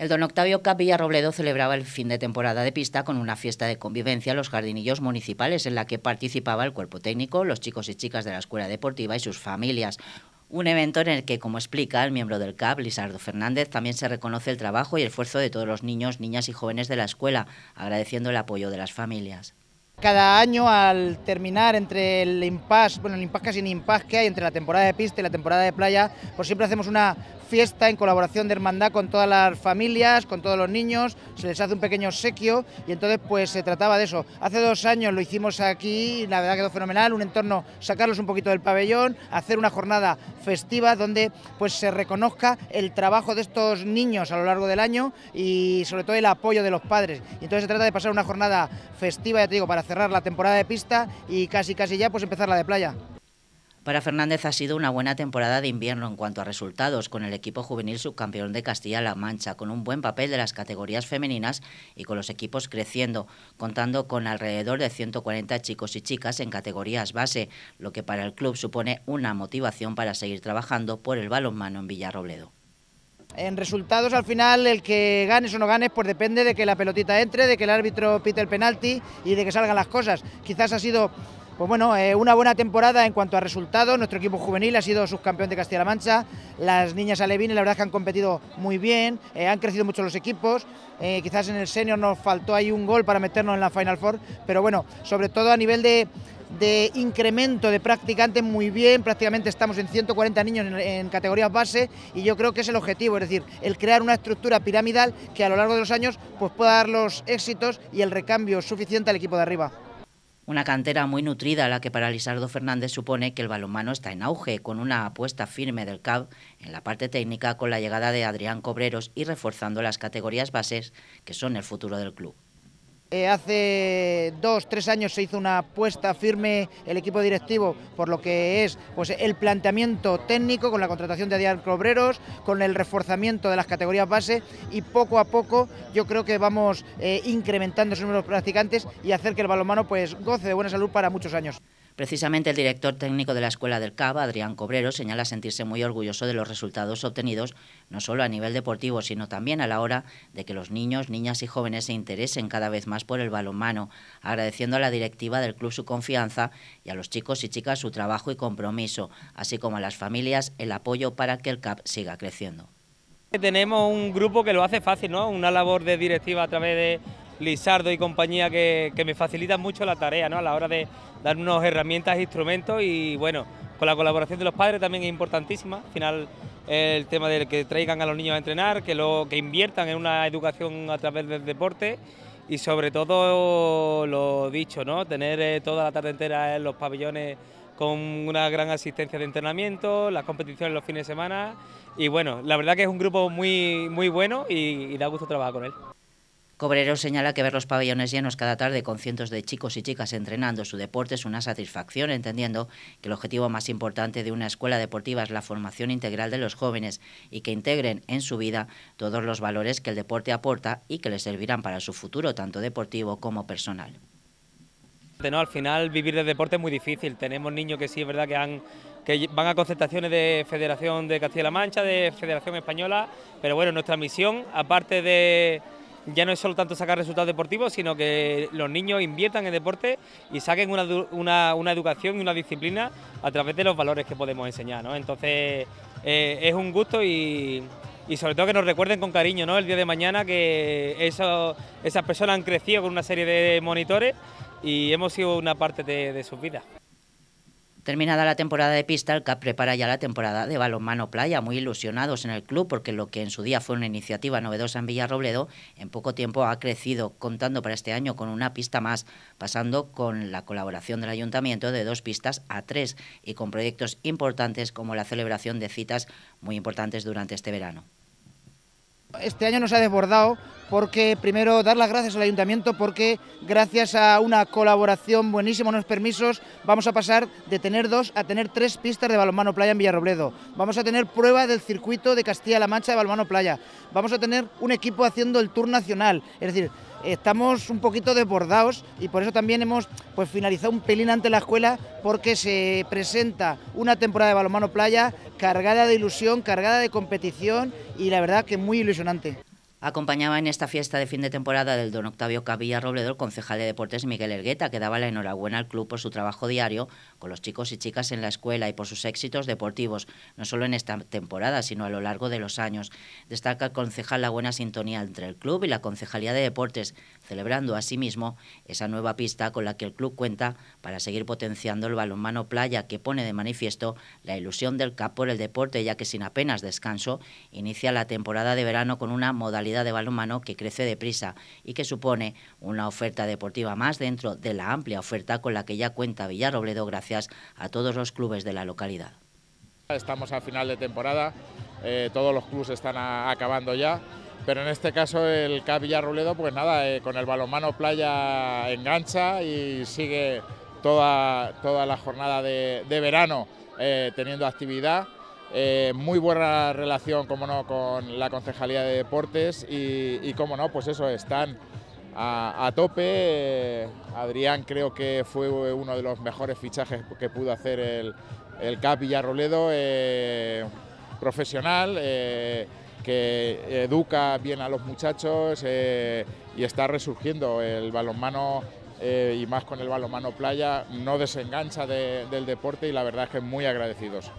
El don Octavio Cap Robledo celebraba el fin de temporada de pista con una fiesta de convivencia en los jardinillos municipales en la que participaba el cuerpo técnico, los chicos y chicas de la escuela deportiva y sus familias. Un evento en el que, como explica el miembro del CAP, Lisardo Fernández, también se reconoce el trabajo y esfuerzo de todos los niños, niñas y jóvenes de la escuela, agradeciendo el apoyo de las familias cada año al terminar entre el impas... bueno, el impas casi ni impas que hay entre la temporada de pista y la temporada de playa, pues siempre hacemos una fiesta en colaboración de hermandad con todas las familias, con todos los niños, se les hace un pequeño sequio... y entonces pues se trataba de eso. Hace dos años lo hicimos aquí, la verdad quedó fenomenal, un entorno, sacarlos un poquito del pabellón, hacer una jornada festiva donde pues se reconozca el trabajo de estos niños a lo largo del año y sobre todo el apoyo de los padres. Y entonces se trata de pasar una jornada festiva, ya te digo, para hacer cerrar la temporada de pista y casi casi ya pues empezar la de playa. Para Fernández ha sido una buena temporada de invierno en cuanto a resultados, con el equipo juvenil subcampeón de Castilla-La Mancha, con un buen papel de las categorías femeninas y con los equipos creciendo, contando con alrededor de 140 chicos y chicas en categorías base, lo que para el club supone una motivación para seguir trabajando por el balonmano en Villarrobledo. En resultados, al final, el que ganes o no ganes, pues depende de que la pelotita entre, de que el árbitro pite el penalti y de que salgan las cosas. Quizás ha sido pues bueno, eh, una buena temporada en cuanto a resultados. Nuestro equipo juvenil ha sido subcampeón de Castilla-La Mancha. Las niñas alevines, la verdad que han competido muy bien, eh, han crecido mucho los equipos. Eh, quizás en el senior nos faltó ahí un gol para meternos en la Final Four, pero bueno, sobre todo a nivel de, de incremento de practicantes muy bien, prácticamente estamos en 140 niños en, categorías base y yo creo que es el objetivo, es decir, el crear una estructura piramidal que a lo largo de los años pues pueda dar los éxitos y el recambio suficiente al equipo de arriba. Una cantera muy nutrida, la que para Lizardo Fernández supone que el balonmano está en auge, con una apuesta firme del CAB en la parte técnica con la llegada de Adrián Cobreros y reforzando las categorías bases que son el futuro del club. Eh, hace dos, tres años se hizo una apuesta firme el equipo directivo por lo que es pues, el planteamiento técnico con la contratación de Adiarco Obreros, con el reforzamiento de las categorías base y poco a poco yo creo que vamos eh, incrementando incrementando número números practicantes y hacer que el balonmano pues, goce de buena salud para muchos años. Precisamente el director técnico de la Escuela del Cava, Adrián Cobrero, señala sentirse muy orgulloso de los resultados obtenidos, no solo a nivel deportivo, sino también a la hora de que los niños, niñas y jóvenes se interesen cada vez más por el balonmano, agradeciendo a la directiva del club su confianza y a los chicos y chicas su trabajo y compromiso, así como a las familias el apoyo para que el CAP siga creciendo. Tenemos un grupo que lo hace fácil, ¿no? Una labor de directiva a través de Lizardo y compañía que, me facilitan mucho la tarea ¿no? a la hora de dar darnos herramientas, e instrumentos y bueno, con la colaboración de los padres también es importantísima. Al final el tema del que traigan a los niños a entrenar, que, lo, que inviertan en una educación a través del deporte y sobre todo lo dicho, ¿no? tener eh, toda la tarde entera en los pabellones con una gran asistencia de entrenamiento, las competiciones los fines de semana y bueno, la verdad que es un grupo muy, muy bueno y da gusto trabajar con él. Cobrero señala que ver los pabellones llenos cada tarde con cientos de chicos y chicas entrenando su deporte es una satisfacción, entendiendo que el objetivo más importante de una escuela deportiva es la formación integral de los jóvenes y que integren en su vida todos los valores que el deporte aporta y que les servirán para su futuro, tanto deportivo como personal. al final vivir de deporte es muy difícil. Tenemos niños que sí es verdad que han que van a concentraciones de Federación de Castilla-La Mancha, de Federación Española, pero bueno, nuestra misión, aparte de ya no es solo tanto sacar resultados deportivos, sino que los niños inviertan en deporte y saquen una, educación y una disciplina a través de los valores que podemos enseñar. Entonces eh, es un gusto y, sobre todo que nos recuerden con cariño el día de mañana que eso, esas personas han crecido con una serie de monitores y hemos sido una parte de sus vidas. Terminada la temporada de pista, el CAP prepara ya la temporada de balonmano playa, muy ilusionados en el club porque lo que en su día fue una iniciativa novedosa en Villarrobledo, en poco tiempo ha crecido, contando para este año con una pista más, pasando con la colaboración del ayuntamiento de dos pistas a tres y con proyectos importantes como la celebración de citas muy importantes durante este verano. Este año nos ha desbordado porque primero dar las gracias al ayuntamiento porque gracias a una colaboración buenísima, unos permisos, vamos a pasar de tener dos a tener tres pistas de balonmano playa en Villarrobledo. Vamos a tener pruebas del circuito de Castilla-La Mancha de balonmano playa. Vamos a tener un equipo haciendo el tour nacional, es decir, estamos un poquito desbordados y por eso también hemos pues finalizado un pelín ante la escuela porque se presenta una temporada de balonmano playa cargada de ilusión, cargada de competición y la verdad que muy ilusionante acompañaba en esta fiesta de fin de temporada del don Octavio Cavilla Robledo el concejal de deportes Miguel Ergueta, que daba la enhorabuena al club por su trabajo diario con los chicos y chicas en la escuela y por sus éxitos deportivos, no solo en esta temporada, sino a lo largo de los años. Destaca el concejal la buena sintonía entre el club y la concejalía de deportes, celebrando asimismo esa nueva pista con la que el club cuenta para seguir potenciando el balonmano playa que pone de manifiesto la ilusión del CAP por el deporte, ya que sin apenas descanso inicia la temporada de verano con una modalidad de balonmano que crece deprisa y que supone una oferta deportiva más dentro de la amplia oferta con la que ya cuenta Villarrobledo gracias a todos los clubes de la localidad. Estamos a final de temporada, eh, todos los clubes están acabando ya, pero en este caso el CAP Villarrobledo, pues nada, eh, con el balonmano playa engancha y sigue toda, toda la jornada de, verano eh, teniendo actividad. Eh, muy buena relación, como no, con la Concejalía de Deportes y, como no, pues eso, están a, tope. Eh, Adrián creo que fue uno de los mejores fichajes que pudo hacer el, CAP Villarroledo, eh, profesional, que educa bien a los muchachos y está resurgiendo el balonmano y más con el balonmano playa, no desengancha del deporte y la verdad es que muy agradecidos.